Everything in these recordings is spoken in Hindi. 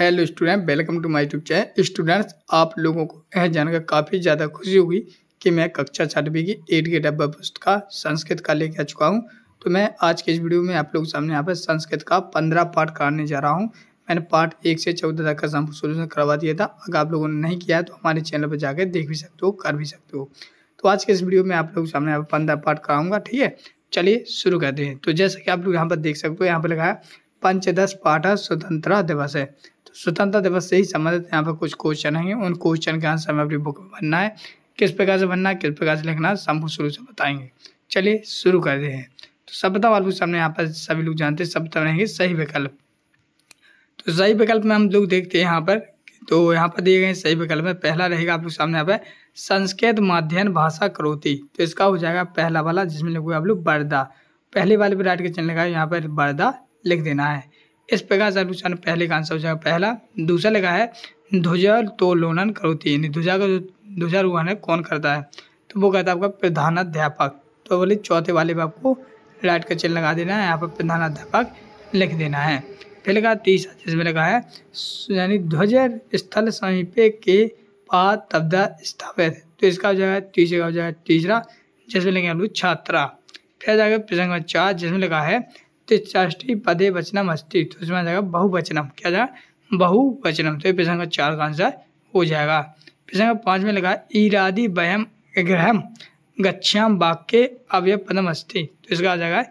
hello student welcome to my YouTube channel students आप लोगों को यह जानकर काफ़ी ज़्यादा खुशी होगी कि मैं कक्षा छठवीं की एट के डब्बा का संस्कृत का लेके आ चुका हूँ तो मैं आज के इस वीडियो में आप लोगों के सामने यहाँ पर संस्कृत का पंद्रह पाठ कराने जा रहा हूँ मैंने पार्ट एक से चौदह तक का सोल्यूशन करवा दिया था अगर आप लोगों ने नहीं किया है तो हमारे चैनल पर जाकर देख भी सकते हो कर भी सकते हो तो आज के इस वीडियो में आप लोगों के सामने यहाँ पर पंद्रह पाठ कराऊंगा ठीक है चलिए शुरू करते हैं तो जैसा कि आप लोग यहाँ पर देख सकते हो यहाँ पर लिखा है पंचदश पाठ स्वतंत्रता दिवस है स्वतंत्रता दिवस से ही संबंधित यहाँ पर कुछ क्वेश्चन हैं उन क्वेश्चन के आंसर हमें अपनी बुक में भरना है किस प्रकार से भरना है किस प्रकार से लिखना है सबको शुरू से बताएंगे चलिए शुरू कर हैं तो सभ्यता वाले सामने यहाँ पर सभी लोग जानते हैं सभ्यता रहेंगे सही विकल्प तो सही विकल्प में हम लोग देखते हैं यहाँ पर तो यहाँ पर दिए गए सही विकल्प में पहला रहेगा आप लोग सामने यहाँ पर संस्कृत माध्यम भाषा क्रोति तो इसका हो जाएगा पहला वाला जिसमें लिखोगे आप लोग बर्दा पहले वाले राइट के चैनल का यहाँ पर बर्दा लिख देना है इस प्रकार से अनुसार पहले का आंसर हो जाएगा पहला दूसरा लिखा है ध्वजा तो लोनन करोती यानी ध्वजा का जो ध्वजारोहण है कौन करता है तो वो कहता है आपका प्रधानाध्यापक तो बोले चौथे वाले में को लाइट का चिन्ह लगा देना है यहाँ पर प्रधानाध्यापक लिख देना है फिर लिखा तीसरा जिसमें लिखा है यानी ध्वज स्थल समीपे के पाद तब्दा स्थापित तो इसका हो जाएगा तीसरे का हो जाएगा तीसरा जिसमें लिखा छात्रा फिर जाएगा प्रसंग चार जिसमें लिखा है तिष्ठाष्टी पदे वचनम अस्ति तो इसमें आ जाएगा बहुवचनम क्या जाएगा बहुवचनम तो ये प्रश्न का चार का आंसर हो जाएगा प्रश्न का पाँच में लगा इरादि बहम ग्रहम गच्छ्याम वाक्य अवय पदम अस्ति तो इसका आ जाएगा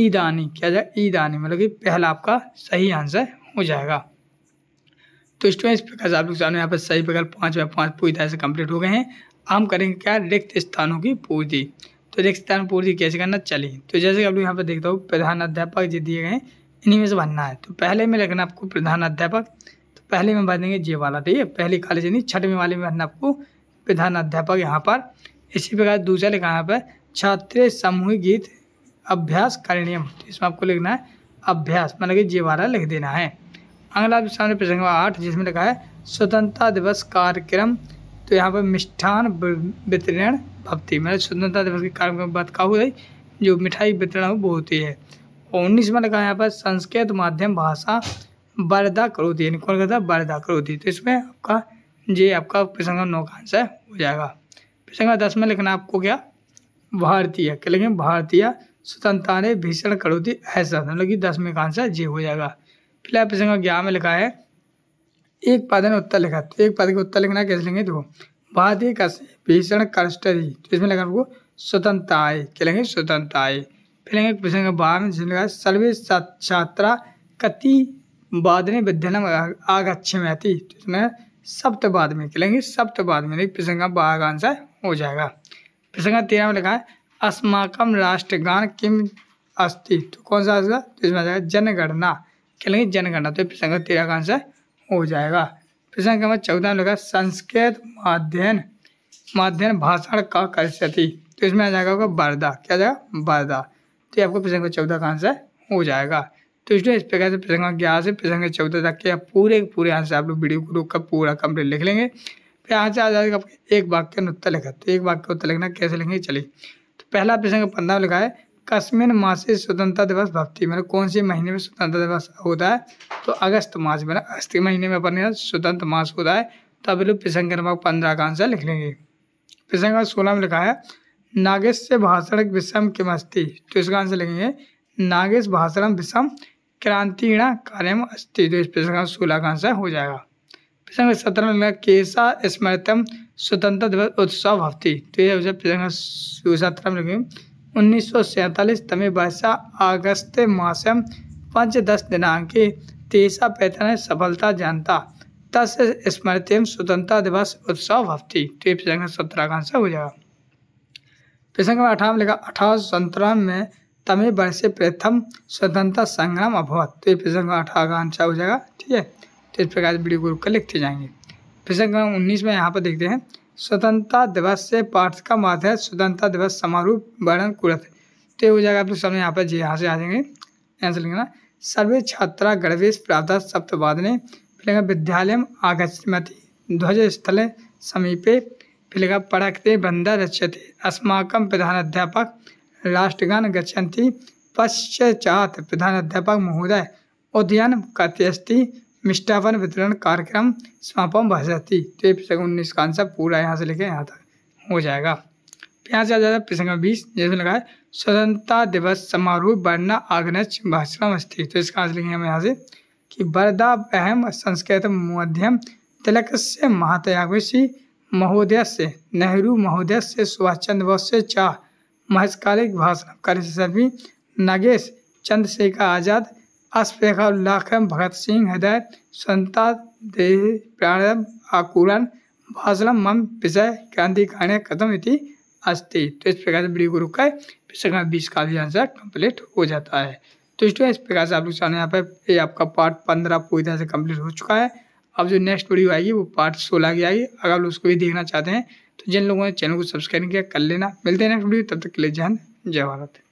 ईदानी क्या जाएगा ईदानी मतलब कि पहला आपका सही आंसर हो जाएगा तो स्टूडेंट इस प्रकार से आप लोग सामने यहाँ पर सही प्रकार पाँच बाय पाँच पूरी तरह से कंप्लीट हो गए हैं हम करेंगे क्या रिक्त स्थानों की पूर्ति तो रिक्त स्थान पूर्ति कैसे करना चलिए तो जैसे कि आप लोग यहाँ पर देखता हूँ प्रधान अध्यापक दिए गए इन्हीं में से भरना है तो पहले में लिखना आपको प्रधान अध्यापक तो पहले में भर देंगे जे वाला ठीक है पहले काले से नहीं छठवें वाले में भरना आपको प्रधान अध्यापक यहाँ पर इसी प्रकार दूसरा लिखा यहाँ पर छात्र सामूहिक गीत अभ्यास कारणियम तो इसमें आपको लिखना है अभ्यास मतलब कि जे वाला लिख देना है अगला सामने प्रसंग आठ जिसमें लिखा है स्वतंत्रता दिवस कार्यक्रम तो यहाँ पर मिष्ठान वितरण भक्ति मतलब स्वतंत्रता दिवस के कार्यक्रम की बात काहू है जो मिठाई वितरण वो होती है और उन्नीस में लगा यहाँ पर संस्कृत माध्यम भाषा वार्दा करोती यानी कौन कहता है वार्दा करोती तो इसमें आपका ये आपका प्रसंग नौ का आंसर हो जाएगा प्रसंग दस में लिखना आपको क्या भारतीय क्या लिखें भारतीय स्वतंत्रता ने भीषण करोती ऐसा तो मतलब कि दस में का आंसर ये हो जाएगा फिलहाल प्रसंग ग्यारह में लिखा है एक पद ने उत्तर लिखा तो एक पद का उत्तर लिखना कैसे लिखेंगे देखो बाधे कस भीषण कष्ट ही तो इसमें लगा हमको स्वतंत्रता आए क्या लगे स्वतंत्रता आए फिर लगे प्रश्न का बारह में जिसमें लगा सर्वे छात्रा कति बाद में विद्यालय में आगक्ष में आती तो इसमें सप्त बाद में क्या लगे सप्त बाद में प्रश्न का बारह का आंसर हो जाएगा प्रश्न का तेरह में लिखा है अस्माकम राष्ट्रगान किम अस्थि तो कौन सा आंसर तो इसमें आ जाएगा जनगणना क्या लगे जनगणना तो प्रसंग तेरह का आंसर हो जाएगा प्रश्न क्रमांक चौदह में लिखा संस्कृत माध्यम माध्यम भाषण का कल्पति तो इसमें आ जाएगा होगा बरदा क्या जाएगा बरदा तो ये आपको प्रश्न का चौदह का आंसर हो जाएगा तो इसलिए इस प्रकार से प्रश्न ग्यारह से प्रश्न चौदह तक के आप पूरे पूरे आंसर आप लोग वीडियो रोक कर पूरा कंप्लीट लिख लेंगे फिर यहाँ से आ जाएगा आपके एक वाक्य में उत्तर लिखा तो एक वाक्य उत्तर लिखना कैसे लिखेंगे चलिए तो पहला प्रश्न पंद्रह लिखा है कस्मिन मासे स्वतंत्रता दिवस भक्ति मैंने मतलब कौन से महीने में स्वतंत्रता दिवस होता है तो अगस्त मास में अगस्त के महीने में अपने स्वतंत्र मास होता है तो अभी लोग प्रसंग पंद्रह का आंसर लिख लेंगे प्रसंग सोलह में लिखा है नागेश से भाषण विषम किमस्ती तो इसका आंसर लिखेंगे नागेश भाषण विषम क्रांतिणा कार्यम अस्थि तो इस प्रश्न सोलह का आंसर हो जाएगा प्रश्न सत्रह में लिखा केसा स्मृतम स्वतंत्रता दिवस उत्सव भक्ति तो ये सत्रह में लिखेंगे उन्नीस सौ तमें वर्षा अगस्त मासम दस दिनांक तेसा पैतन सफलता जानता तस स्मृति स्वतंत्रता दिवस उत्सव हफ्ती तो ये प्रसंग सत्रह का आंसर हो जाएगा प्रसंग में अठारह लिखा अठारह सौ संतावन में तमें वर्ष प्रथम स्वतंत्रता संग्राम अभवत तो ये प्रसंग अठारह का आंसर हो जाएगा ठीक है तो इस प्रकार वीडियो ग्रुप का लिखते जाएंगे प्रसंग उन्नीस में यहाँ पर देखते हैं स्वतंत्रता दिवस से पाठ का माध्य स्वतंत्रता दिवस समारोह वर्णन कुरत तो ये हो जाएगा आप लोग सामने यहाँ पर जी यहाँ से आ जाएंगे से लिखना सर्वे छात्रा गणवेश प्राप्त सप्तवादने फिर विद्यालय आगछमति ध्वज स्थल समीपे फिर पढ़कते बंदा रचते अस्माक प्रधानाध्यापक राष्ट्रगान गच्छन्ति पश्चात प्रधानाध्यापक महोदय उद्यान कथयस्ति मिष्टावन वितरण कार्यक्रम समापन जाती तो ये प्रसंग उन्नीस का आंसर पूरा यहाँ से लेके यहाँ तक हो जाएगा यहाँ से आ जाता है प्रसंग बीस जिसमें लगा है स्वतंत्रता दिवस समारोह बरना आग्नच भाषण अस्थि तो इसका आंसर लिखेंगे हम यहाँ से कि बरदा अहम संस्कृत मध्यम तिलक से महात्यागवशी महोदय से नेहरू महोदय से सुभाष चंद्र बोस से चाह महकालिक भाषण कर सभी नागेश चंद्रशेखर आज़ाद अशफेख भगत सिंह हृदय संता देह प्राणम आकुलन भाषण मम विषय क्रांति खाने कदम इति अस्ति तो इस प्रकार से बड़ी गुरु का बीस का भी आंसर कम्प्लीट हो जाता है तो इस इस प्रकार से आप लोग हैं यहाँ पर ये आपका पार्ट पंद्रह पूरी तरह से कम्प्लीट हो चुका है अब जो नेक्स्ट वीडियो आएगी वो पार्ट सोलह की आएगी अगर आप लोग उसको भी देखना चाहते हैं तो जिन लोगों ने चैनल को सब्सक्राइब किया कर लेना मिलते हैं नेक्स्ट वीडियो तब तक के लिए जय जय भारत